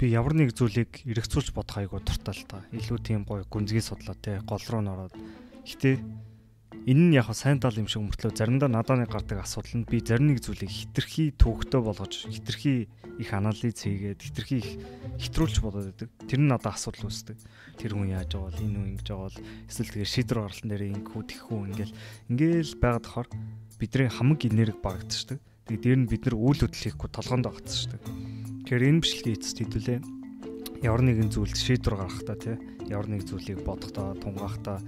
би ямар нэг зүйлийг эргэцүүлж бодох айгуу дуртай л та. Илүү тийм гоё гүнзгий судлаа те гол руу н ороод. Гэтэ энэ нь яг сайн тал юм шиг мөртлөө заримдаа надааны гардаг асуудал нь би зарим нэг зүйлийг хитрхи төвөгтэй болгож хитрхи их анализ хийгээд хитрхи их хитрүүлж бодоод байдаг. Тэр нь надад асуудал үүсдэг. Тэр хүн яаж байгаа бол энэ хүн ингэж байгаа бол эсвэл тэгээ шийдвэр гаргалтын дээр ингэхүү тэххүү ингээл ингээл байгаад тахаар бидний хамаг энерги багтдаг Тэгээ дээр нь бид нар үйл хөдлөл хийхгүй толгоонд багцсан шүү дээ. Тэгэхээр энэ бичлэгийн эцэст хэдүүлээ ямар нэгэн зүйлд шийдвэр гаргахдаа тий ямар нэг зүйлийг бодохдоо тунгахдаа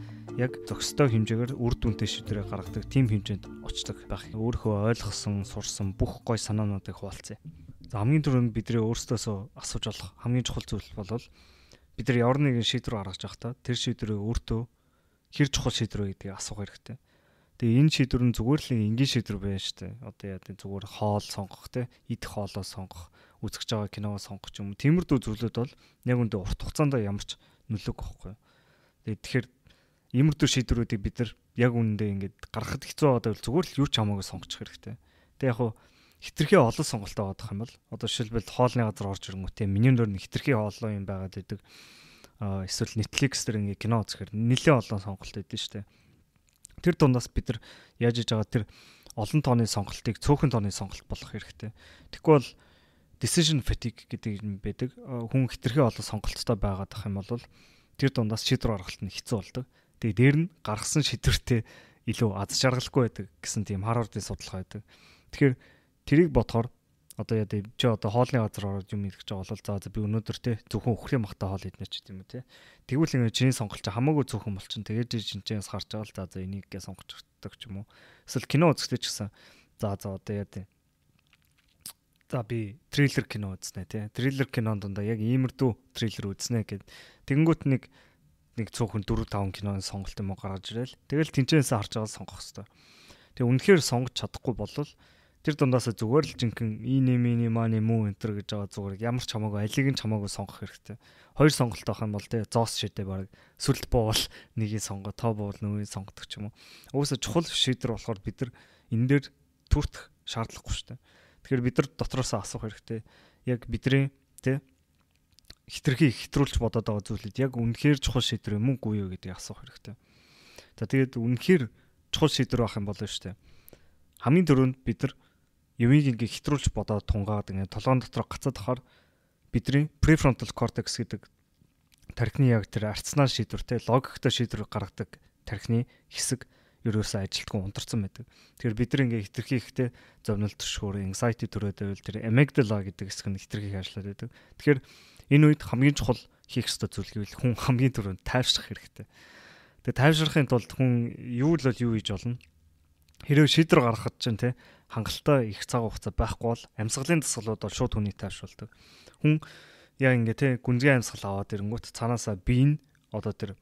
яг зохистой хэмжээгээр үр дүнтэй шийдвэрээ гаргадаг тим хэмжээнд оцдог байх. Өөрөө ойлгосон, сурсан бүх гой санаануудыг хуваалцъя. За хамгийн түрүүнд бидний өөрсдөөсөө асууж болох хамгийн чухал зүйл бол бид нар ямар нэгэн шийдвэр гаргаж байхдаа тэр шийдвэрээ өөртөө хэр чухал шийдвэр вэ гэдгийг асуух хэрэгтэй. Тэгээ энэ шийдвэр нь зүгээр л энгийн шийдвэр байна шүү дээ. Одоо яа гэдэг зүгээр хоол сонгох те идэх хоолоо сонгох, үзэж байгаа киноо сонгох юм. Тиймэрдүү зүйлүүд бол яг үндэ урт хугацаанд ямарч нөлөөг өгөхгүй. Тэгээ тэгэхээр иймэрдүү шийдвэрүүдийг бид нар яг үнэндээ ингээд гаргахад хэцүү байгаа бол зүгээр л юу ч хамаагүй сонгочих хэрэгтэй. Тэгээ яг хуу хитрхээ олон сонголт байгаа юм бол одоо жишээлбэл хоолны газар орж ирэнгүүтээ меню дээр нь хитрхээ хоолоо юм байгаад байдаг. Эсвэл Netflix дээр ингээд кино үзэхээр нэлээд олон сонголт өгдөн шүү дээ Тэр дундаас бид нар яаж хийж байгаа тэр олон тооны сонголтыг цөөхөн тооны сонголт болох хэрэгтэй. Тэгэхгүй бол decision fatigue гэдэг юм байдаг. Э, хүн хитрхээ олон сонголттой байгаад ах юм бол тэр дундаас шийдвэр гаргалт нь хэцүү болдог. Тэгээ дээр нь гаргасан шийдвэртээ илүү аз жаргалгүй байдаг гэсэн тийм Harvard-ийн судалгаа байдаг. Тэгэхээр тэрийг бодохоор одоо яа чи одоо хоолны газар ороод юм идэх гэж байгаа бол за би өнөөдөр те зөвхөн өхрийн махтай хоол идэнэ ч гэдэм үү те тэгвэл ингэ чиний сонголт чинь хамаагүй зөвхөн бол чинь тэгээд шинчээс гарч байгаа л за за энийг гээ сонгож өгдөг ч юм уу эсвэл кино үзэхдээ ч гэсэн за за одоо яа тийм за би трейлер кино үзнэ те трейлер кинон дондаа яг иймэрдүү трейлер үзнэ гэд тэгэнгүүт нэг нэг зөвхөн 4 5 киноны сонголт юм гаргаж ирэл тэгэл тэнцэнээс харж байгаа сонгох хэвээр тэг үнэхээр сонгож чадахгүй болвол тэр дундаас зүгээр л жинхэнэ ини мини мани муу энтер гэж байгаа зүгээр ямар ч хамаагүй алиг нь ч хамаагүй сонгох хэрэгтэй. Хоёр сонголт авах юм бол тэ зоос шидэ баг сүлд буувал нэгийг сонго тоо буувал нүгийг сонгодог ч юм уу. Уусаа чухал шийдвэр болохоор бид нар энэ дээр түртэх шаардлагагүй шүү дээ. Тэгэхээр бид нар дотроосоо асуух хэрэгтэй. Яг бидний тэ хитрхи хитрүүлж бодоод байгаа зүйлүүд яг үнэхээр чухал шийдвэр юм уугүй юу гэдгийг асуух хэрэгтэй. За тэгээд үнэхээр чухал шийдвэр авах юм бол шүү дээ. Хамгийн түрүүнд бид нар Явийг ингээ хэтрүүлж бодоод тунгаад ингээ толгоон дотор гацаад ахаар бидний prefrontal cortex гэдэг тархины яг тэр арцнаар шийдвэртэй логиктой шийдвэр гаргадаг тархины хэсэг ерөөсөө ажилтгүй унтарсан байдаг. Тэгэхээр бид нэг ингээ хитрхийхтэй зовнил төшхөр, anxiety төрөөд байвал тэр amygdala гэдэг хэсэг нь хитрхийх ажиллаад байдаг. Тэгэхээр энэ үед хамгийн чухал хийх ёстой зүйл гэвэл хүн хамгийн түрүүнд тайвшрах хэрэгтэй. Тэгээ тайвшрахын тулд хүн юу л бол юу хийж болно? Хэрэв шийдвэр гаргахад чинь те хангалттай их цаг хугацаа байхгүй бол амьсгалын дасгалууд бол шууд хүний таашруулдаг. Хүн яа ингээ те гүнзгий амьсгал аваад ирэнгүүт цаанаасаа бие нь одоо тэр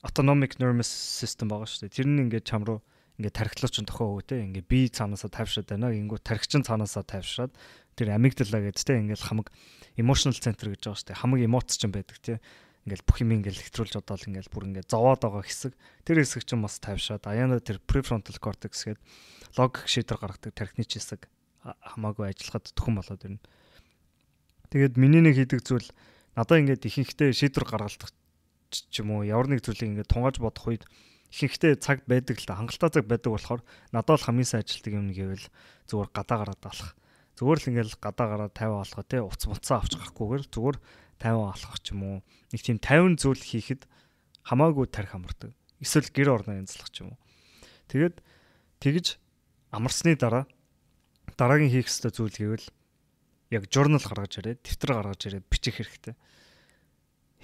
autonomic nervous system байгаа шүү дээ. Тэр нь ингээ чам руу ингээ тархилууч нь тохоо өгөөтэй ингээ бие цаанаасаа тайвшаад байна. Ингүү тархичин цаанаасаа тайвшаад тэр amygdala гэдэг те ингээл хамаг emotional center гэж байгаа шүү дээ. Хамаг эмоц ч юм байдаг те ингээл бүх юм ингээл хэтрүүлж одоол ингээл бүр ингээд зовоод байгаа хэсэг тэр хэсэг чинь бас тайвшаад аяна тэр prefrontal cortex гээд логик шийдвэр гаргадаг тархины ч хэсэг хамаагүй ажиллахад төхөн болоод ирнэ. Тэгээд миний нэг хийдэг зүйл надаа ингээд ихэнхдээ шийдвэр гаргалт ч юм уу ямар нэг зүйлийг ингээд тунгааж бодох үед ихэнхдээ цаг байдаг л та хангалттай цаг байдаг болохоор надад л хамгийн сайн ажилтдаг юм гэвэл зүгээр гадаа гараад алах. Зүгээр л ингээд гадаа гараад 50 болохоо те уц муцаа авч гарахгүйгээр зүгээр 50 алхах ч юм уу нэг тийм 50 зүйл хийхэд хамаагүй тарих амардаг. Эсвэл гэр орноо янзлах ч юм уу. Тэгээд тэгж амарсны дараа дараагийн хийх ёстой зүйл гэвэл яг журнал гаргаж ирээд, тэмдэг гаргаж ирээд бичих хэрэгтэй.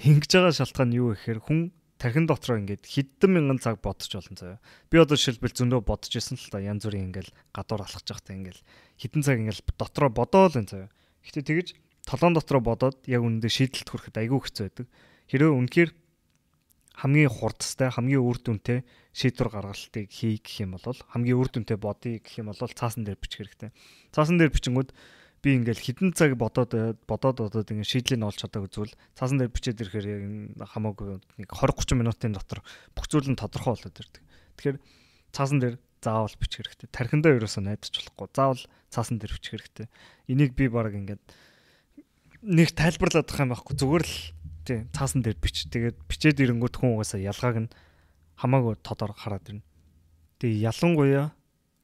Хингэж байгаа шалтгаан юу гэхээр хүн тархин дотроо ингээд хэдэн мянган цаг бодож олон заяа. Би одоо жишээлбэл зөндөө бодож исэн л та янз бүрийн ингээд гадуур алхаж байхдаа ингээд хэдэн цаг ингээд дотроо бодоол энэ заяа. Гэтэ тэгэж толон дотроо бодоод яг үнэндээ шийдэлт хүрэхэд айгүй хэцүү байдаг. Хэрвээ үнэхээр хамгийн хурдтай, хамгийн үр дүнтэй шийдвэр гаргалтыг хий гэх юм бол хамгийн үр дүнтэй бодъё гэх юм бол цаасан дээр бичих хэрэгтэй. Цаасан дээр бичингүүд би ингээл хідэн цаг бодоод бодоод бодоод ингээд шийдлийг олж чадаагүй зүйл цаасан дээр бичээд ирэхээр яг хамаагүй нэг 20 30 минутын дотор бүх зүйл нь тодорхой болоод ирдэг. Тэгэхээр цаасан дээр заавал бичих хэрэгтэй. Тархиндаа ерөөсөө найдаж болохгүй. Заавал цаасан дээр бичих хэрэгтэй. Энийг би баг ингээд нэг тайлбарлаад авах юм байхгүй зүгээр л тий цаасан дээр бич тэгээд бичээд ирэнгүүт хүн угаасаа ялгааг нь хамаагүй тодор хараад ирнэ. Тэгээ ялангуяа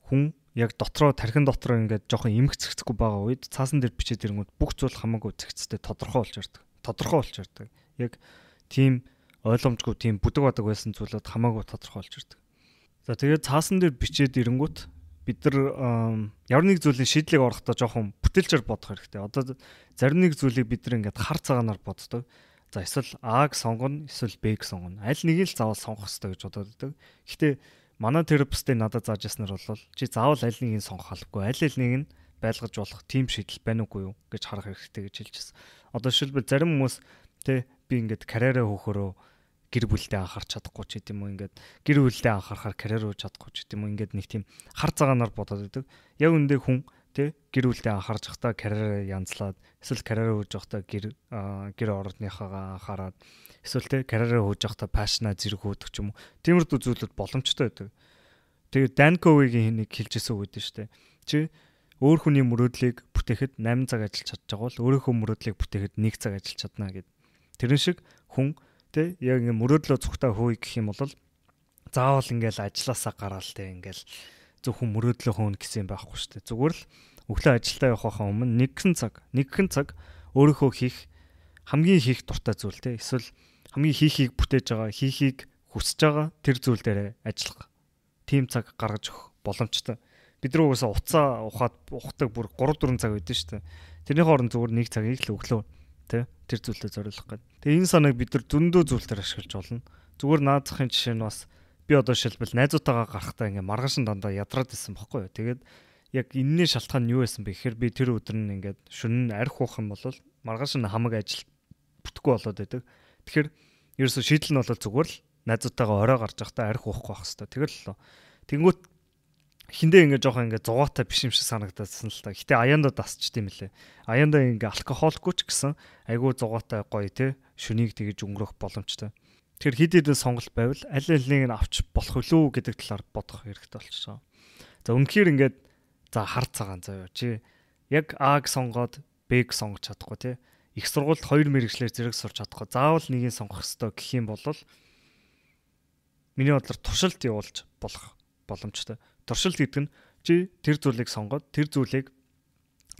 хүн яг дотроо тархин дотроо ингээд жоохон эмх цэгцэхгүй байгаа үед цаасан дээр бичээд ирэнгүүт бүх зүйл хамаагүй цэгцтэй тодорхой болж ирдэг. Тодорхой болж ирдэг. Яг тийм ойлгомжгүй тийм бүдэг бадаг байсан зүйлүүд хамаагүй тодорхой болж ирдэг. За тэгээд цаасан дээр бичээд ирэнгүүт бид нар ямар нэг зүйлийн шийдлийг орохдоо жоохон бүтэлчээр бодох хэрэгтэй. Одоо зарим нэг зүйлийг бид нар ингээд хар цагаанаар боддог. За эсвэл А-г сонгоно, эсвэл Б-г сонгоно. Аль нэгийг л заавал сонгох хэрэгтэй гэж боддог. Гэхдээ манай терапевтын надад зааж яснаар бол чи заавал аль нэгийг сонгох албагүй. Аль аль нэг нь байлгаж болох тийм шийдэл байна уугүй юу гэж харах хэрэгтэй гэж хэлжсэн. Одоо жишээлбэл зарим хүмүүс тэ би ингээд карьераа хөөхөрөө гэр бүлдээ анхаарч чадахгүй ч гэдэм үү ингээд гэр бүлдээ анхаарахаар карьер ууж чадахгүй ч гэдэм үү ингээд нэг тийм хар цагаанаар бодоод өгдөг. Яг үндэ хүн тий гэр бүлдээ анхаарч захта карьераа янзлаад эсвэл карьераа ууж захта гэр гэр орныхаа анхаарад эсвэл тий карьераа ууж захта пашна зэрэг өөдөг ч юм уу. Тиймэрдүү зүйлүүд боломжтой байдаг. Тэгээ Данковигийн нэг хэлжсэн үг гэдэг штэ. Чи өөр хүний мөрөөдлийг бүтээхэд 8 цаг ажиллаж чадж байгаа бол өөрийнхөө мөрөөдлийг бүтээхэд 1 цаг ажиллаж чадна гэд. Тэрэн шиг хүн Тэ яг ингээ мөрөөдлөө зүгтаа хөөе гэх юм бол заавал ингээл ажилласаа гараал тэ ингээл зөвхөн мөрөөдлөө хөөнө гэсэн юм байхгүй шүү дээ. Зүгээр л өглөө ажилдаа явахаа өмнө нэгэн цаг, нэгэн цаг өөрийнхөө хийх хамгийн хийх дуртай зүйл те эсвэл хамгийн хийхийг бүтээж байгаа, хийхийг хүсэж байгаа тэр зүйл дээр ажиллах. Тим цаг гаргаж өгөх боломжтой. Бид нар угаасаа уцаа ухаад ухдаг бүр 3 4 цаг өгдөн шүү дээ. Тэрний хооронд зүгээр нэг цагийг л өглөө тий тэр зүйлдээ зориулах гэдэг. Тэгээ энэ санааг бид нар зөндөө зүйлээр ашиглаж болно. Зүгээр наазахын жишээ нь бас би одоо шилбэл найзуутаагаа гарахтаа ингээ маргашин дандаа ядраад исэн бохгүй юу. Тэгээд яг энэний шалтгаан нь юу байсан бэ гэхээр би тэр өдөр нь ингээд шүн нь арх уух юм бол маргашин хамаг ажил бүтэхгүй болоод байдаг. Тэгэхээр ерөөсө шийдэл нь бол зүгээр л найзуутаагаа орой гарч явахдаа арх уухгүй байх хэвээр. Тэгэл л. Тэнгүүт хиндэ ингээ жоохон ингээ зугаатай биш юм шиг санагдсан л та. Гэтэ аянда дасчт юм лээ. Аянда ингээ алкохолгүй ч гэсэн айгүй зугаатай гоё те шүнийг тэгж өнгөрөх боломжтой. Тэгэхээр хид хидэн сонголт байвал аль алийг нь авч болох үлээ гэдэг талаар бодох хэрэгтэй болчихсон. За үнэхээр ингээд за хар цагаан заяа чи яг А-г сонгоод Б-г сонгож чадахгүй те их сургуульд хоёр мэрэгчлэр зэрэг сурч чадахгүй заавал нэгийг сонгох хэрэгтэй гэх юм бол миний бодлоор туршилт явуулж болох боломжтой туршилт гэдэг нь чи тэр зүйлийг сонгоод тэр зүйлийг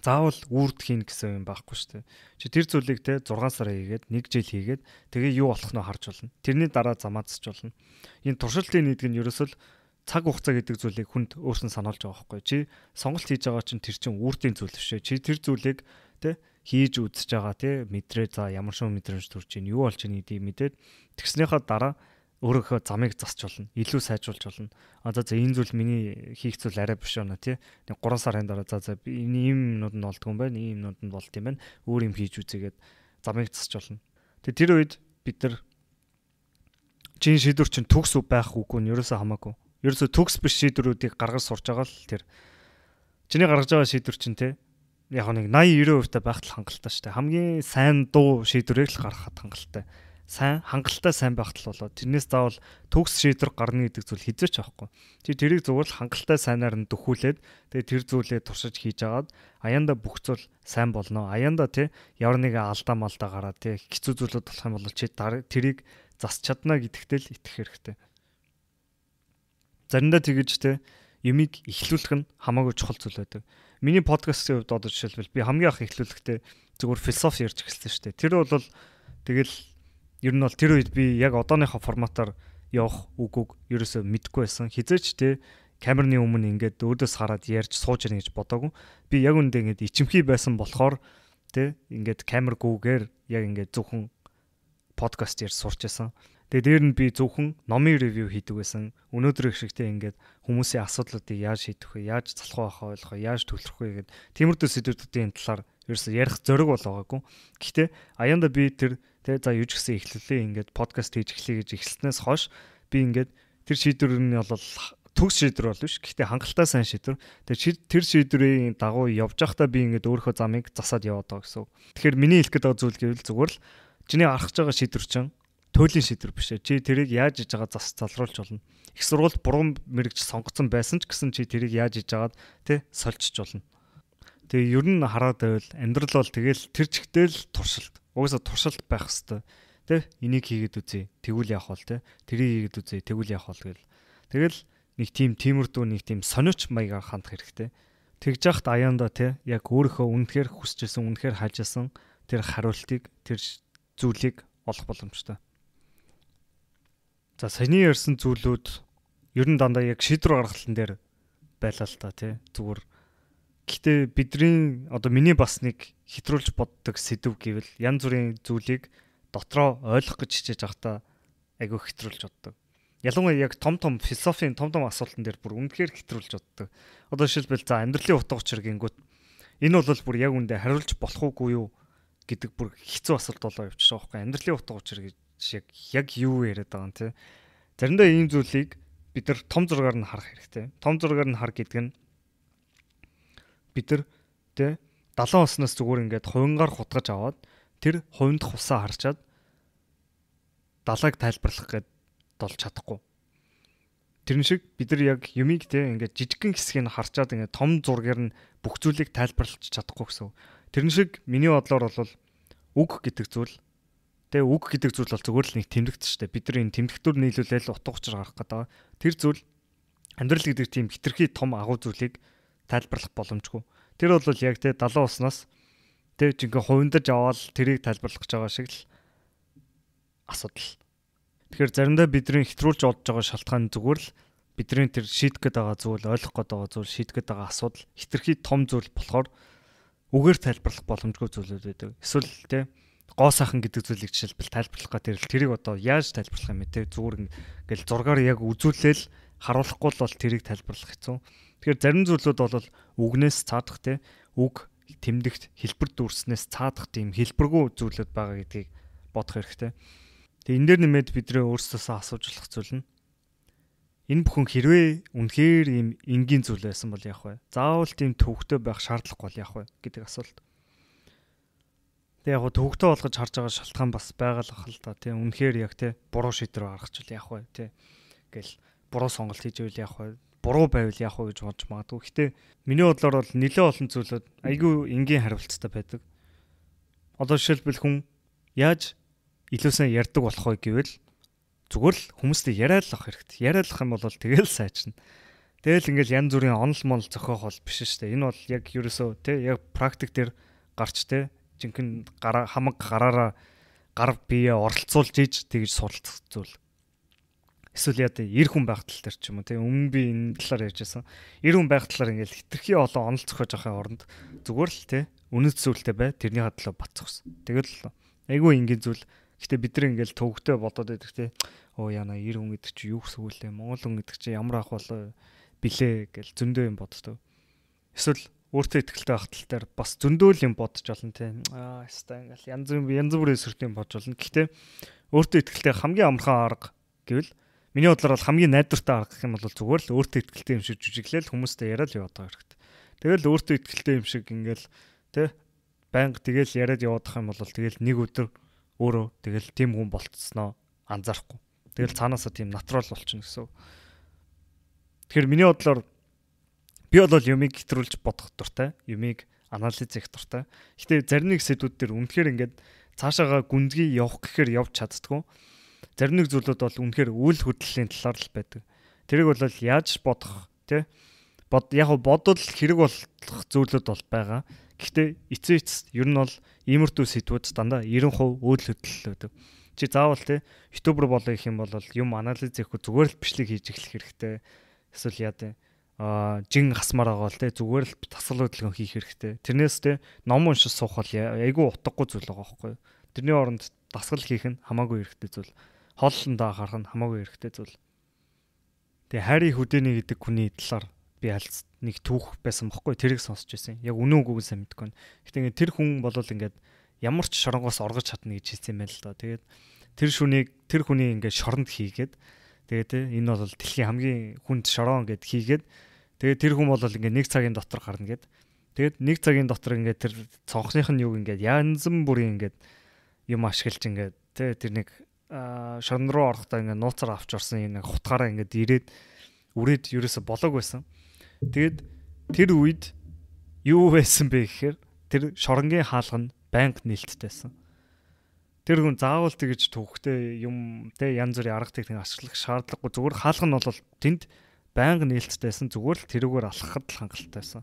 заавал үрд хийн гэсэн юм байхгүй шүү дээ. Чи тэр зүйлийг те 6 сар хийгээд 1 жил хийгээд тэгээ юу болох нь харж болно. Тэрний дараа замаацч болно. Энэ туршилтын нийт гэн ерөөсөл цаг хугацаа гэдэг зүйлийг хүнд өөрснө сануулж байгаа байхгүй. Чи сонголт хийж байгаа чинь тэр чинь үрдийн зүйл биш. Чи тэр зүйлийг те хийж үзэж байгаа те мэдрээ за ямар шоу мэдрэмж төрж гин юу болж ийн гэдэг мэдээд тэгснийхаа дараа өөрийнхөө замыг засч болно. Илүү сайжруулж болно. А за за энэ зүйл миний хийх зүйл арай биш байна тий. Нэг 3 сарын дараа за за энэ юм юмнууд нь болдгүй юм байна. Ийм юмнууд нь болд юм байна. Өөр юм хийж үзээгээд замыг засч болно. Тэгээ тэр үед бид нар чинь шийдвэр чинь төгс байх үгүй нь ерөөсөө хамаагүй. Ерөөсөө төгс биш шийдвэрүүдийг гаргаж сурч байгаа л тэр чиний гаргаж байгаа шийдвэр чинь те яг нэг 80 90% та байхад л хангалттай шүү дээ. Хамгийн сайн дуу шийдвэрээр л гаргахад хангалттай сайн хангалттай сайн байхт л болоо. Тэрнээс заавал төгс шийдвэр гарна гэдэг зүйл хизээч аахгүй. Чи тэрийг зүгээр л хангалттай сайнаар нь дөхүүлээд тэгээ тэр зүйлээ туршиж хийж агаад аянда бүх зүйл сайн болно. Аянда тий ямар нэгэн алдаа малдаа гараад тий хэцүү зүйлүүд болох юм бол чи тэрийг засч чадна гэдэгтэй л итгэх хэрэгтэй. Заримдаа тэгэж тий юмыг эхлүүлэх нь хамаагүй чухал зүйл байдаг. Миний подкастын хувьд одоо жишээлбэл би хамгийн анх эхлүүлэхдээ зөвхөн философи ярьж эхэлсэн шүү дээ. Тэр бол тэгэл Ер нь бол тэр үед би яг одооныхоо форматаар явах үгүйг ерөөсөө мэдэхгүй байсан. Хизээч те камерны өмнө ингээд өөдөөс хараад ярьж сууж ирнэ гэж бодоагүй. Би яг үндэ ингээд ичимхий байсан болохоор те ингээд камергүйгээр яг ингээд зөвхөн подкаст ярьж сурч байсан. Тэгээ дээр нь би зөвхөн номын ревю хийдэг байсан. Өнөөдөр их шигтэй ингээд хүмүүсийн асуудлуудыг яаж шийдэх вэ? Яаж залах вэ? Ойлгох вэ? Яаж төлөх вэ гэдэг тиймэрдүү сэдвүүдийн талаар ерөөсө ярих зориг бол байгаагүй. Гэхдээ аяанда би тэр Тэ за юж гэсэн эхлэлээ ингээд подкаст хийж эхлэе гэж эхэлснээс хойш би ингээд тэр шийдвэр нь бол төгс шийдвэр бол биш. Гэхдээ хангалттай сайн шийдвэр. Тэгээ тэр шийдвэрийн дагуу явж байхдаа би ингээд өөрийнхөө замыг засаад яваад байгаа гэсэн. Тэгэхээр миний хэлэх гэдэг зүйл гэвэл зүгээр л чиний арахж байгаа шийдвэр чинь туйлын шийдвэр биш ээ. Чи тэрийг яаж хийж байгаа зас залруулж болно. Их сургуульд буруу мэрэгч сонгоцсон байсан ч гэсэн чи тэрийг яаж хийж агаад тэ сольчж болно. Тэгээ ер нь хараад байвал амьдрал бол тэгэл тэр чигтэл туршилт. Угаасаа туршилт байх хэвээр. Тэ энийг хийгээд үзье. Тэгвэл яах вэ те? Тэрийг хийгээд үзье. Тэгвэл яах вэ гэл. Тэгэл нэг тийм тиймэрдүү нэг тийм сониуч маягаар хандах хэрэгтэй. Тэгж яхад аянда те яг өөрийнхөө үнэхээр хүсчээсэн, үнэхээр хажаасан тэр хариултыг, тэр зүйлийг олох боломжтой. За саяны ярьсан зүйлүүд ер нь дандаа яг шийдвэр гаргалтын дээр байлаа л та тий. Зүгээр Гэхдээ бидний одоо миний бас нэг хитрүүлж боддог сэдв гэвэл янз бүрийн зүйлийг дотроо ойлгох гэж хичээж байхдаа айгүй хитрүүлж боддог. Ялангуяа яг том том философийн том том асуултан дээр бүр үнэхээр хитрүүлж боддог. Одоо жишээлбэл за амьдралын утга учир гингүүт энэ бол бүр яг үндэ хариулж болох уугүй юу гэдэг бүр хэцүү асуулт болоо явчих жоохоо. Амьдралын утга учир гэж яг яг юу яриад байгаа юм те. Заримдаа ийм зүйлийг бид нар том зургаар нь харах хэрэгтэй. Том зургаар нь хар гэдэг нь бид нар тэ 70 оснаас зүгээр ингээд хувингаар хутгаж аваад тэр хувиндах усаа харчаад далайг тайлбарлах гээд болж чадахгүй. Тэрэн шиг бид нар яг юмыг те ингээд жижигхэн хэсгийг нь харчаад ингээд том зургаар нь бүх зүйлийг тайлбарлаж чадахгүй гэсэн. Тэрэн шиг миний бодлоор бол үг гэдэг зүйл те үг гэдэг зүйл бол зүгээр л нэг тэмдэгт шүү дээ. Бид нар энэ тэмдэгтүр нийлүүлээл утга учир гарах гэдэг. Тэр зүйл амьдрал гэдэг тийм хитрхи том агуу зүйлийг тайлбарлах боломжгүй. Тэр бол яг тэ 70 уснаас тэр жинхэнэ хувиндаж аваад тэрийг тайлбарлах гэж байгаа шиг л асуудал. Тэгэхээр заримдаа бидний хэтрүүлж олж байгаа шалтгаан зүгээр л бидний тэр шийдэх гээд байгаа зүйл ойлгох гээд байгаа зүйл шийдэх гээд байгаа асуудал хитрхий том зүйл болохоор үгээр тайлбарлах боломжгүй зүйлүүд байдаг. Эсвэл тэ гоо сайхан гэдэг зүйлийг жишээлбэл тайлбарлах гэдэг тэрл тэрийг одоо яаж тайлбарлах юм бэ те зүгээр ингээл зургаар яг үзүүлэл харуулахгүй л бол тэрийг тайлбарлах хэцүү. Тэгэхээр зарим зүйлүүд бол үгнээс цаадах те үг тэмдэгт хэлбэр дүүрснээс цаадах тийм хэлбэргүй зүйлүүд байгаа гэдгийг бодох хэрэгтэй. Тэгээ энэ дээр нэмээд бидрээ өөрсдөөсөө асуужлах зүйл нь энэ бүхэн хэрвээ үнэхээр ийм энгийн зүйл байсан бол яах вэ? Заавал тийм төвөгтэй байх шаардлагагүй бол яах вэ гэдэг асуулт. Тэгээ яг төвөгтэй болгож харж байгаа шалтгаан бас байгаа л хэл та тийм үнэхээр яг тийм буруу шийдвэр гаргах чил яах вэ тийм гэл буруу сонголт хийж ивэл яах вэ? буруу байвал яах вэ гэж бодож магадгүй. Гэтэ миний бодлоор бол нэлээд олон зүйлүүд айгүй энгийн хариулттай байдаг. Одоо жишээлбэл хүн яаж илүү сайн ярьдаг болох вэ гэвэл зүгээр л хүмүүстэй яриалах хэрэгтэй. Яриалах юм бол тэгэл сайжна. Тэгэл ингээл янз бүрийн онл мол зохиох бол биш шүү дээ. Энэ бол яг ерөөсөө тий яг практик дээр гарч тий жинхэнэ гараа хамаг гараараа гар биеэ оролцуулж ийж тэгж суралцах зүйл эсвэл яа тий 90 хүн байх тал дээр ч юм уу тий өмнө би энэ талаар ярьжсэн 90 хүн байх талаар ингээл хитрхи олон онолцох гэж ахын оронд зүгээр л тий үнэт зүйлтэй бай тэрний хадлаа батцахс тэгэл айгүй ингийн зүйл гэтээ бид нар ингээл төвөгтэй бодоод байдаг тий оо яна 90 хүн гэдэг чи юу гэсэн үг лээ монгол хүн гэдэг чи ямар ах болоо билээ гэл зөндөө юм боддог эсвэл өөртөө ихтэй байх тал дээр бас зөндөөл юм бодож олно тий аа яста ингээл янз янз бүрийн сөрт юм бодж олно гэхдээ өөртөө ихтэй хамгийн амархан арга гэвэл Миний бодлоор бол хамгийн найдвартай арга гэх юм бол зүгээр л өөртөө ихтэй юм шиг жүжиглээл хүмүүстэй яриад яваад байгаа хэрэгтэй. Тэгэл өөртөө ихтэй юм шиг ингээл тэ байнга тэгэл яриад яваадах юм бол тэгэл нэг өдөр өөрөө тэгэл тийм хүн болцсноо анзаарахгүй. Тэгэл цаанаасаа тийм натурал болчихно гэсэн. Тэгэхээр миний бодлоор би бол юмыг хэтрүүлж бодох дуртай, юмыг анализ хийх дуртай. Гэтэ зарим нэг сэдвүүд дээр үнэхээр ингээд цаашаага гүнзгий явах гэхээр явж чаддгүй зарим нэг зүйлүүд бол үнэхээр үл хөдлөлийн талаар л байдаг. Тэрийг бол яаж бодох те бод яг бодол хэрэг болох зүйлүүд бол байгаа. Гэхдээ эцээ эцэст ер нь бол иймэрхүү сэдвүүд дандаа 90% үйл хөдлөл үүдэг. Чи заавал те ютубер болоо гэх юм бол юм анализ хийхгүй зүгээр л бичлэг хийж эхлэх хэрэгтэй. Эсвэл яа те а жин хасмаар байгаа л те зүгээр л тасал хөдөлгөөн хийх хэрэгтэй. Тэрнээс те ном уншиж суух бол айгүй утгагүй зүйл байгаа байхгүй юу? Тэрний оронд дасгал хийх нь хамаагүй хэрэгтэй зүйл хооллондоо анхаарах нь хамаагүй хэрэгтэй зүйл. Тэгээ хайри хөдөөний гэдэг хүний талаар би аль нэг түүх байсан бохгүй тэрийг сонсч байсан. Яг үнэн үгүйг сайн мэдэхгүй. Гэтэ ингээд тэр хүн бол ингээд ямар ч шоронгоос оргож чадна гэж хэлсэн байл л доо. Тэгээд тэр шүнийг тэр хүний ингээд шоронд хийгээд тэгээд энэ бол дэлхийн хамгийн хүнд шорон гэд хийгээд тэгээд тэр хүн бол ингээд нэг цагийн дотор гарна гэд. Тэгээд нэг цагийн дотор ингээд тэр цонхных нь юг ингээд янз бүрийн ингээд юм ашиглаж ингээд тэр нэг шорон руу орохдоо ингээд нууцаар авч орсон энэ хутгаараа ингээд ирээд үрээд ерөөсө болоог байсан. Тэгээд тэр үед юу байсан бэ гэхээр тэр шоронгийн хаалга нь банк нээлттэйсэн. Тэр хүн заавал тэгж төвхтэй юм те янз бүрийн арга техник ашиглах шаардлагагүй зүгээр хаалга нь бол тэнд банк нээлттэйсэн зүгээр л тэрүүгээр алхахад л хангалттайсэн.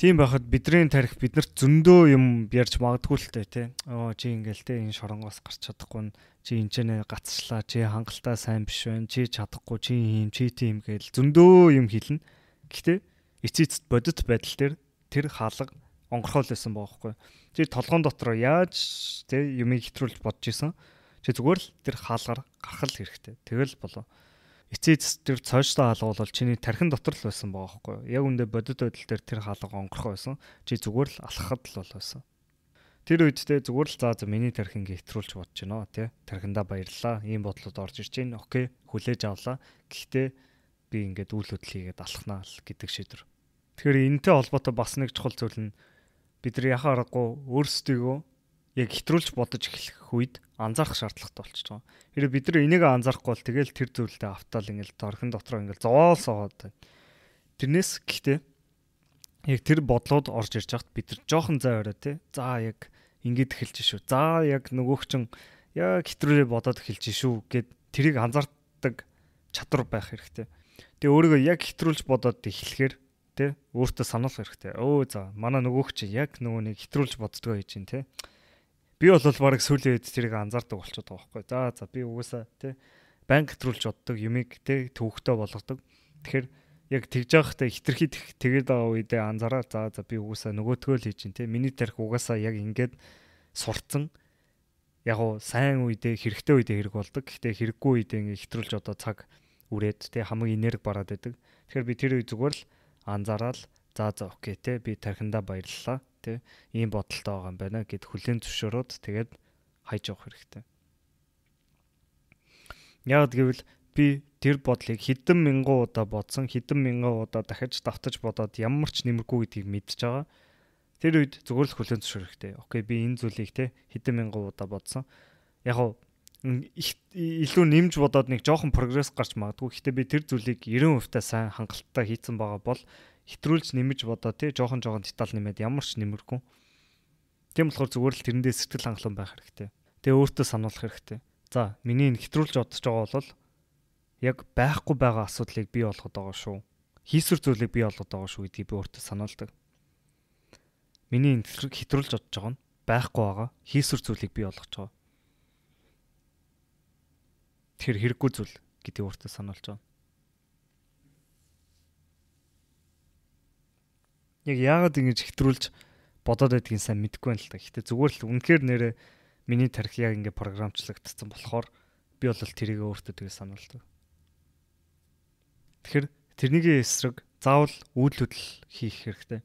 Тийм байхад бидний тарих биднэрт зөндөө юм ярьж магадгүй л тээ. Оо чи ингээл тээ энэ шоронгоос гарч чадахгүй нь чи энэ ч нэ гацслаа чи хангалттай сайн биш байна чи чадахгүй чи юм чи тийм гээл зөндөө юм хэлнэ. Гэхдээ эцээцэд бодит байдал дээр тэр хаалга онгорхол байсан баахгүй. Чи толгоон дотор яаж тээ юмыг хэтрүүлж бодож исэн. Чи зүгээр л тэр хаалгаар гарах л хэрэгтэй. Тэгэл болоо эцэст тэр цоожтой хаалга бол чиний тархин дотор л байсан байгаа байхгүй юу. Яг үндэ бодит байдал дээр тэр хаалга онгорхоо байсан. Чи зүгээр л алхахад л бол байсан. Тэр үед те зүгээр л заа за миний тархин гихтрүүлж бодож байна тий. Тархиндаа баярлалаа. Ийм бодлууд орж ирж байна. Окей. Хүлээж авлаа. Гэхдээ би ингээд үйл хөдлөл хийгээд алхнаа л гэдэг шийдвэр. Тэгэхээр энэтэй холбоотой бас нэг чухал зүйл нь бид нар яхаа аргагүй өөрсдийгөө яг хэтрүүлж бодож эхлэх үед анзаарах шаардлагатай болчихж байгаа. Хэрэв бид нар энийг анзаарахгүй бол тэгэл тэр зүйлдээ автал ингээл дорхин дотроо ингээл зоол согоод байна. Тэрнээс гэхдээ яг тэр бодлоод орж ирж хахад бид нар жоохон зай өрөө тий. За яг ингээд эхэлж шүү. За яг нөгөөх чинь яг хэтрүүлээ бодоод эхэлж шүү гэд тэрийг анзаардаг чадвар байх хэрэгтэй. Тэгээ өөрийгөө яг хэтрүүлж бодоод эхлэхээр тий өөртөө сануулах хэрэгтэй. Өө за манай нөгөөх чи яг нөгөө нэг хэтрүүлж боддгоо гэж чинь тий Би бол баг сүүлийн үед зэрэг анзаардаг болчиход байгаа байхгүй. За за би угаасаа тий банк хэтрүүлж боддог юмыг тий төвөгтэй болгодог. Тэгэхээр яг тэгж явахдаа хитрхи тэгээд байгаа үедээ анзаараа за за би угаасаа нөгөөтгөө л хийж ин тий миний тарих угаасаа яг ингээд сурцсан яг уу сайн үедээ хэрэгтэй үедээ хэрэг болдог. Гэхдээ хэрэггүй үедээ ингээд хэтрүүлж одоо цаг үрээд тий хамаг энерги бараад байдаг. Тэгэхээр би тэр үе зүгээр л анзаараад за за окей те би тархиндаа баярлалаа тий ийм бодолтой байгаа юм байна гэд хүлэн зөвшөөрөөд тэгээд хайж явах хэрэгтэй. Яг гэвэл би тэр бодлыг хэдэн мянган удаа бодсон хэдэн мянган удаа дахиж давтаж бодоод ямар ч нэмэргүй гэдгийг мэдчихэж байгаа. Тэр үед зөвхөн л хүлэн зөвшөөрөх хэрэгтэй. Окей би энэ зүйлийг те хэдэн мянган удаа бодсон. Яг илүү нэмж бодоод нэг жоохон прогресс гарч магадгүй. Гэхдээ би тэр зүйлийг 90% та сайн хангалттай хийцэн байгаа бол хитрүүлж нэмж бодоо тий жоохон жоохон деталь нэмээд ямар ч нэмэргүй. Тийм болохоор зүгээр л тэрэндээ сэтгэл хангалуун байх хэрэгтэй. Тэгээ өөртөө сануулах хэрэгтэй. За миний энэ хитрүүлж бодож байгаа бол яг байхгүй байгаа асуудлыг бий болгоод байгаа шүү. Хийсвэр зүйлийг бий болгоод байгаа шүү гэдгийг би өөртөө сануулдаг. Миний энэ хитрүүлж бодож байгаа нь байхгүй байгаа хийсвэр зүйлийг бий болгож байгаа. Тэр хэрэггүй зүйл гэдгийг өөртөө сануулж байгаа. яг яагаад ингэж хэтрүүлж бодоод байдгийг сайн мэдэхгүй байна л та. Гэхдээ зүгээр л үнэхээр нэрэ миний тарих яг ингэ програмчлагдсан болохоор би бол тэрийг өөртөө тэгээ сануулдаг. Тэгэхээр тэрнийг эсрэг заавал үйл хөдлөл хийх хэрэгтэй.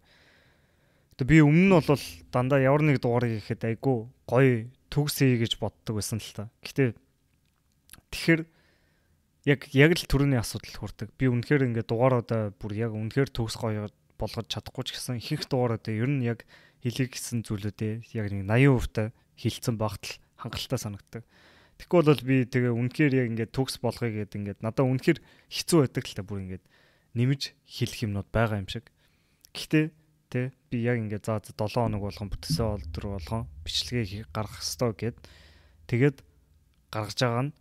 Тэгээ би өмнө нь бол дандаа ямар нэг дугаарыг ихэд айгүй гоё төгсөе гэж боддог байсан л та. Гэхдээ тэгэхээр яг яг л төрөний асуудал хүрдэг. Би үнэхээр ингээ дугаараа бүр яг үнэхээр төгс гоё болгож чадахгүй ч гэсэн ихэнх дугаараа дээр ер нь яг хэлийг гэсэн зүйлүүдээ яг нэг 80% та хилцэн багтл хангалттай санагддаг. Тэгэхгүй бол би тэгээ үнэхээр яг ингээд төгс болгоё гэдэг ингээд надаа үнэхээр хэцүү байдаг л та бүр ингээд нэмж хэлэх юмнууд байгаа юм шиг. Гэхдээ тэ би яг ингээд за 7 хоног болгон бүтээсээ олдор болгон бичлэгээ гаргах хэвээр гэд тэгэд гаргаж байгаа нь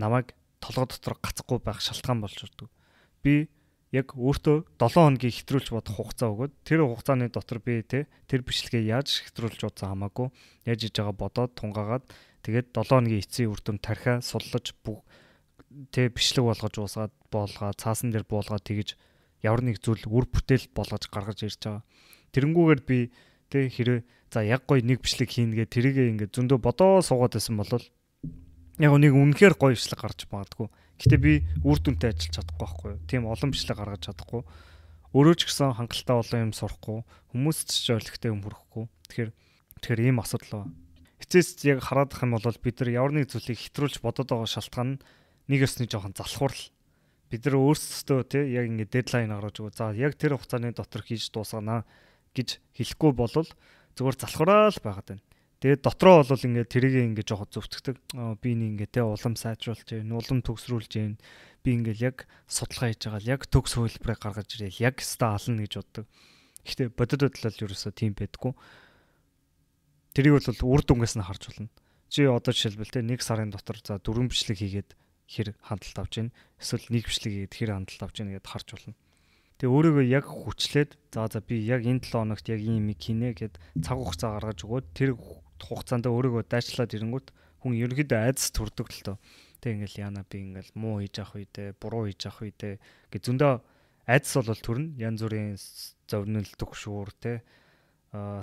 намайг толгой дотор гацхгүй байх шалтгаан болж урддаг. Би яг өөртөө 7 хоногийг хэтрүүлж бодох хугацаа өгөөд тэр хугацааны дотор би те тэр бичлэгээ яаж хэтрүүлж удаа хамаагүй яаж хийж байгаа бодоод тунгаагаад тэгээд 7 хоногийн эцсийн үр дүн тархиа суллаж бүх те бичлэг болгож уусгаад боолгаа цаасан дээр буулгаад тэгж ямар нэг зүйл үр бүтээл болгож гаргаж ирж байгаа. Тэрэнгүүгээр би те хэрэг за яг гой нэг бичлэг хийнгээ тэрийгээ ингээ зөндөө бодоо суугаад байсан бол яг нэг үнэхээр гоё бичлэг гарч магадгүй Гэтэ би үр дүнтэй ажиллаж чадахгүй байхгүй юу? Тийм олон бичлэг гаргаж чадахгүй. Өөрөө ч гэсэн хангалттай олон юм сурахгүй, хүмүүс ч зоригтой юм хүрхгүй. Тэгэхээр тэгэхээр ийм асуудал байна. Эцэст яг хараад ах юм бол бид нар ямар нэг зүйлийг хэтрүүлж бодоод байгаа шалтгаан нь нэг ёсны жоохон залхуурл. Бид нар өөрсдөө тий яг ингэ дедлайн гаргаж өгөө. За яг тэр хугацааны дотор хийж дуусгана гэж хэлэхгүй бол зүгээр залхураал байгаад байна. Тэгээд дотроо бол ингээд тэрийг ингээд жоохон зөвтгдөг. Би энэ ингээд те улам сайжруулж байна, улам төгсрүүлж байна. Би ингээд яг судалгаа хийж байгаа л яг төгс хөвлөбрийг гаргаж ирээл яг ста ална гэж боддог. Гэхдээ бодит бодлол ерөөсөө тийм байдгүй. Тэрийг бол үр дүнгээс нь харж болно. Жи одоо жишээлбэл те нэг сарын дотор за дөрвөн бичлэг хийгээд хэр хандлт авч байна. Эсвэл нэг бичлэг хийгээд хэр хандлт авч байна гэдээ харж болно. Тэгээ өөрийгөө яг хүчлээд за за би яг энэ 7 хоногт яг ийм юм хийнэ гэд цаг хугацаа гаргаж өгөөд тэр хугацаанд өөрийгөө дайчлаад ирэнгүүт хүн ерөөдөө айдас төрдөг л тоо. Тэг ингээл яана би ингээл муу хийж авах үедээ, буруу хийж авах үедээ гэ зөндөө айдас бол төрнө. Янз бүрийн зовнил төгшүүр те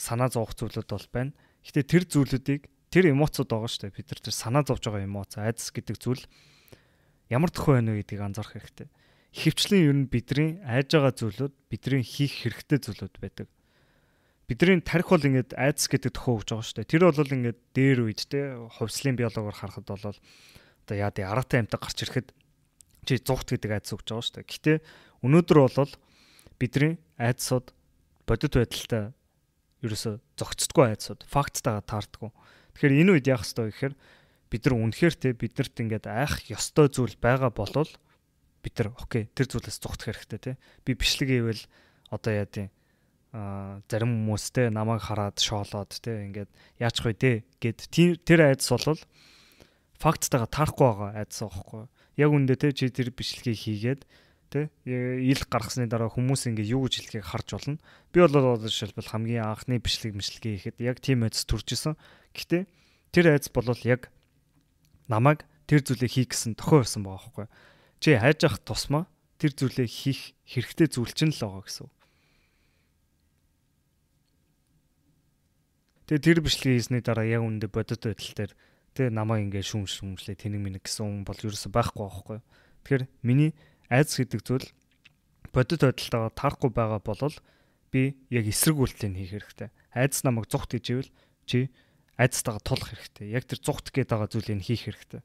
санаа зовх зүйлүүд бол байна. Гэтэ тэр зүйлүүдийг тэр эмоцуд байгаа шүү дээ. Бид нар тэр санаа зовж байгаа эмоц, айдас гэдэг зүйл ямар тохиол байна вэ гэдгийг анзаарах хэрэгтэй. Ихэвчлэн ер нь бидний айж байгаа зүйлүүд, бидний хийх хэрэгтэй зүйлүүд байдаг бидний тарих бол ингээд айдас гэдэг төхөө өгж байгаа шүү дээ. Тэр бол ингээд дээр үед те хувьслын биологоор харахад бол одоо яа тий аратай амтай гарч ирэхэд чи зугт гэдэг айдас өгж байгаа шүү дээ. Гэтэ өнөөдөр бол бидний айдсууд бодит байдалтай ерөөсө зогцдгүй айдсууд факттайгаа таардгүй. Тэгэхээр энэ үед яах ёстой вэ гэхээр бид нар үнэхээр те бидэрт ингээд айх ёстой зүйл байгаа болвол бид нар окей тэр зүйлээс зугтах хэрэгтэй те. Би бичлэг ивэл одоо яа тий зарим хүмүүстэй намайг хараад шоолоод те ингээд яачих вэ те гэд тэр айдас бол факттайгаа тарахгүй байгаа айдас аахгүй яг үндэ те чи тэр бичлэгийг хийгээд те ил гаргасны дараа хүмүүс ингээд юу гэж хэлхийг харж болно би бол одоо жишээлбэл хамгийн анхны бичлэг мишлэгийг хийхэд яг тийм айдас төрж исэн гэхдээ тэр айдас бол яг намайг тэр зүйлийг хий гэсэн тохио байсан байгаа байхгүй чи хайж явах тусмаа тэр зүйлээ хийх хэрэгтэй зүйл чинь л байгаа гэсэн үг Тэгээ тэр бичлэг хийсний дараа яг үндэ бодит байдал дээр тэ намаа ингээ шүүм шүүмжлээ тэнэг минэг гэсэн хүн бол ерөөсөй байхгүй байхгүй. Тэгэхээр миний айц гэдэг зүйл бодит байдалтайгаа тарахгүй байгаа бол би яг эсэргүүлтийг хийх хэрэгтэй. Айц намайг зүгт гэжвэл чи айцтайгаа тулах хэрэгтэй. Яг тэр зүгт гээд байгаа зүйлийг хийх хэрэгтэй.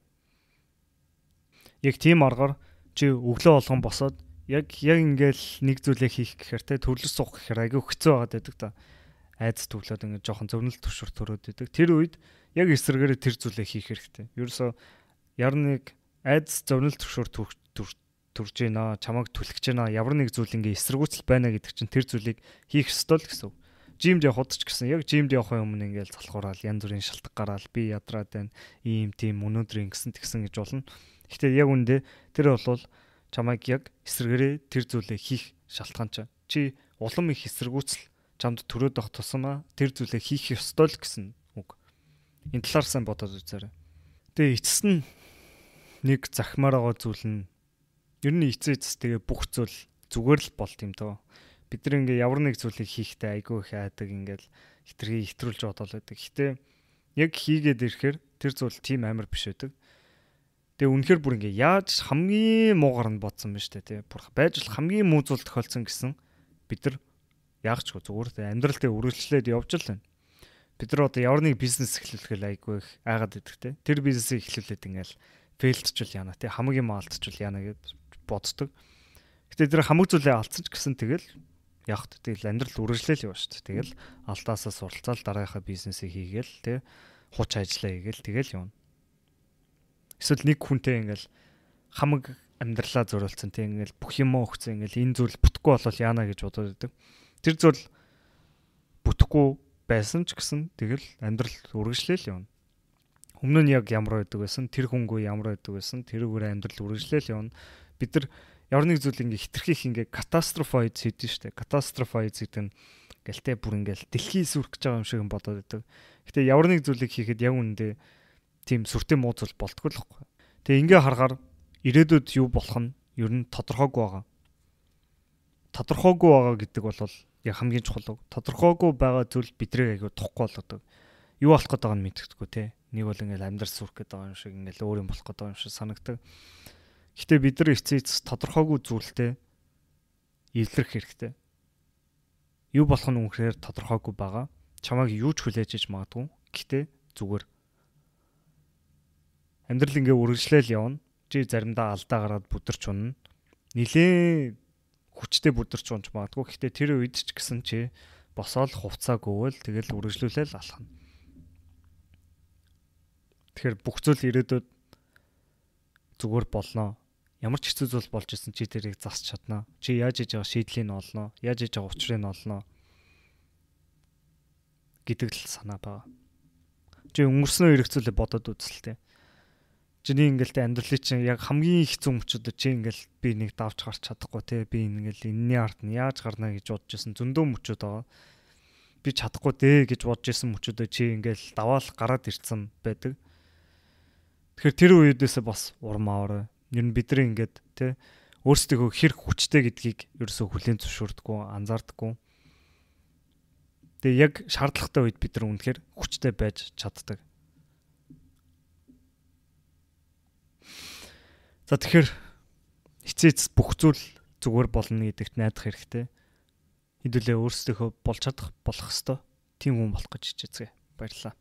Яг тийм аргаар чи өглөө болгон босоод яг яг ингээл нэг зүйлээ хийх гэхээр тэ төрлөс суух гэхээр айгүй хэцүү байгаад байдаг та. Да айдас төвлөд ингээд жоохон зөвнөл туршурт төрөөд идэг. Тэр үед яг эсрэгээр тэр зүйлээ хийх хэрэгтэй. Ерөөсөө ярныг айдас зөвнөл туршурт төрж гинэ, чамайг түлхэж гинэ, ямар нэг зүйл ингээд эсэргүүцэл байна гэдэг чинь тэр зүйлийг хийх ёстой л гэсэн. Жимд явахд ч гэсэн яг жимд явахын өмнө ингээд залхуураал, янз бүрийн шалтгаан гараал, би ядраад байна, ийм тийм өнөөдөр ингэсэн тэгсэн гэж болно. Гэхдээ яг үндэ тэр бол чамайг яг эсрэгээрээ тэр зүйлээ хийх шалтгаан чинь. Чи улам их эсэргүүцэл чамд төрөөд авах тусмаа тэр зүйлээ хийх ёстой л гэсэн үг. Энэ талаар сайн бодоод үзээрэй. Тэгээ эцэс нь нэг захимаар байгаа зүйл нь ер нь эцээс тэгээ бүх зүйл зүгээр л болт юм тоо. Бид нар ингээ ямар нэг зүйлийг хийхдээ айгүй их айдаг ингээл хитрхи хитрүүлж бодоол байдаг. Гэтэ яг хийгээд ирэхээр тэр зүйл тийм амар биш байдаг. Тэгээ үнэхээр бүр ингээ яаж хамгийн муугар нь бодсон ба штэ тий. Бүр байж л хамгийн муу зүйл тохиолдсон гэсэн бид нар яг ч зүгээр амьдралтаа үргэлжлээд явж л байна. Бид нар одоо ямар нэг бизнес эхлүүлэхэд айгүй их айгаад идэхтэй. Тэр бизнесийг эхлүүлээд ингээл фейлдчихвэл яана тий хамгийн маалтчихвэл яана гэж боддог. Гэтэ тэр хамаг зүйлээ алдсан ч гэсэн тэгэл явах тэгэл амьдрал үргэлжлээл явна шүү дээ. Тэгэл алдаасаа суралцаал дараагийнхаа бизнесийг хийгээл тий хуч ажиллаа хийгээл тэгэл явна. Эсвэл нэг хүнтэй ингээл хамаг амьдралаа зориулсан тий ингээл бүх юм өгцөн ингээл энэ зүйл бүтггүй болол яана гэж бодоод байдаг тэр зүйл бүтэхгүй байсан ч гэсэн тэгэл амьдрал үргэлжлээл явна. Өмнө нь яг ямар байдаг байсан, тэр хүнгүй ямар байдаг байсан, тэр өөр амьдрал үргэлжлээл явна. Бид нар ямар нэг зүйл ингээ хитрхийх ингээ катастрофоид хийдэж штэ. Катастрофоид гэдэг нь гэлтэй бүр ингээл дэлхий сүрх гэж байгаа юм шиг бодоод байдаг. Гэтэ ямар нэг зүйлийг хийхэд яг үндэ тийм сүртэй муу зүйл болтгүй л хэвгүй. Тэгээ ингээ харахаар ирээдүйд юу болох нь ер нь тодорхойгүй байгаа. Тодорхойгүй байгаа гэдэг бол яг хамгийн чухал тодорхойгүй байгаа зүйл бидрийг айгу тухгүй болгодог. Юу болох гэдэг нь мэддэхгүй те. Нэг бол ингээл амьдрал сүрх гэдэг юм шиг ингээл өөр юм болох гэдэг юм шиг санагдаг. Гэтэ бид нар эцээц тодорхойгүй зүйлтэй эвлэрэх хэрэгтэй. Юу болох нь үнэхээр тодорхойгүй байгаа. Чамайг юу ч хүлээж иж магадгүй. Гэтэ зүгээр амьдрал ингээ үргэлжлээл явна. Жи заримдаа алдаа гараад бүдэрч унна. Нилээ хүчтэй бүдэрч унж магадгүй. Гэхдээ тэр үед ч гэсэн чи босоол хувцааг өгөөл тэгэл үргэлжлүүлээл алхна. Тэгэхээр бүх зүйл ирээдүйд зүгээр болно. Ямар ч хэцүү зүйл болж исэн чи тэрийг засч чадна. Чи яаж хийж байгаа шийдлийг нь олно. Яаж хийж байгаа учрыг нь олно гэдэг л санаа байгаа. Чи өнгөрснөө эргцүүлээ бодоод үзэлтэй чиний ингээл тэ амьдралыг чинь яг хамгийн хэцүү мөчөдөд чи ингээл би нэг давж гарч чадахгүй те би ингээл энэний ард нь яаж гарна гэж бодож исэн зөндөө мөчөд байгаа би чадахгүй дээ гэж бодож исэн мөчөдөө чи ингээл даваалх гараад ирцэн байдаг тэгэхээр тэр үеэсээ бас урам аваарай ер нь бидний ингээд те өөрсдөө хэр хүчтэй гэдгийг ерөөсөө хүлээн зөвшөөрдөггүй анзаардаггүй Тэгээ яг шаардлагатай үед бид нар үнэхээр хүчтэй байж чаддаг. За тэгэхээр эцээц бүх зүйл зүгээр болно гэдэгт найдах хэрэгтэй. Хэдүүлээ өөрсдөө болж чадах болох хэвээр тийм хүн болох гэж хичээцгээе. Баярлалаа.